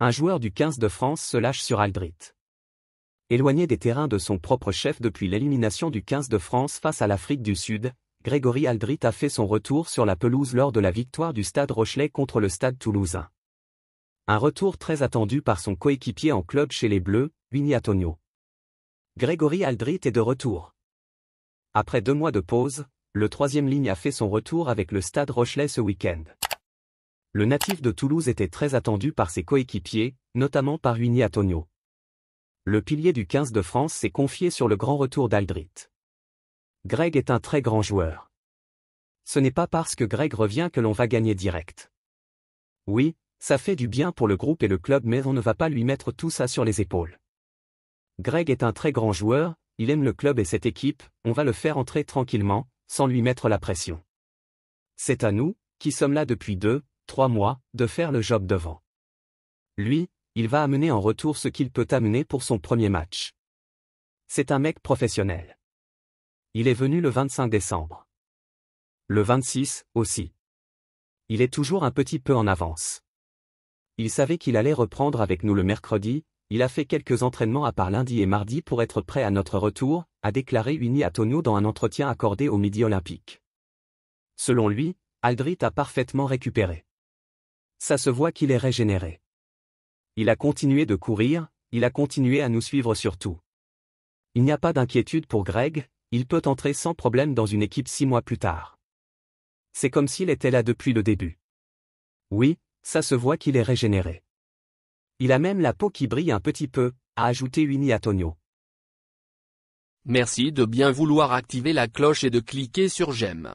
un joueur du 15 de France se lâche sur Aldrit. Éloigné des terrains de son propre chef depuis l'élimination du 15 de France face à l'Afrique du Sud, Grégory Aldrit a fait son retour sur la pelouse lors de la victoire du Stade Rochelet contre le Stade toulousain. Un retour très attendu par son coéquipier en club chez les Bleus, Winnie Antonio. Grégory Aldrit est de retour. Après deux mois de pause, le troisième ligne a fait son retour avec le Stade Rochelet ce week-end. Le natif de Toulouse était très attendu par ses coéquipiers, notamment par Atonio. Le pilier du 15 de France s'est confié sur le grand retour d'Aldrit. Greg est un très grand joueur. Ce n'est pas parce que Greg revient que l'on va gagner direct. Oui, ça fait du bien pour le groupe et le club mais on ne va pas lui mettre tout ça sur les épaules. Greg est un très grand joueur, il aime le club et cette équipe, on va le faire entrer tranquillement, sans lui mettre la pression. C'est à nous, qui sommes là depuis deux, trois mois, de faire le job devant. Lui, il va amener en retour ce qu'il peut amener pour son premier match. C'est un mec professionnel. Il est venu le 25 décembre. Le 26, aussi. Il est toujours un petit peu en avance. Il savait qu'il allait reprendre avec nous le mercredi, il a fait quelques entraînements à part lundi et mardi pour être prêt à notre retour, a déclaré Uni Atonio dans un entretien accordé au Midi Olympique. Selon lui, Aldrit a parfaitement récupéré. Ça se voit qu'il est régénéré. Il a continué de courir, il a continué à nous suivre surtout. Il n'y a pas d'inquiétude pour Greg, il peut entrer sans problème dans une équipe six mois plus tard. C'est comme s'il était là depuis le début. Oui, ça se voit qu'il est régénéré. Il a même la peau qui brille un petit peu, a ajouté Winnie Tonio. Merci de bien vouloir activer la cloche et de cliquer sur j'aime.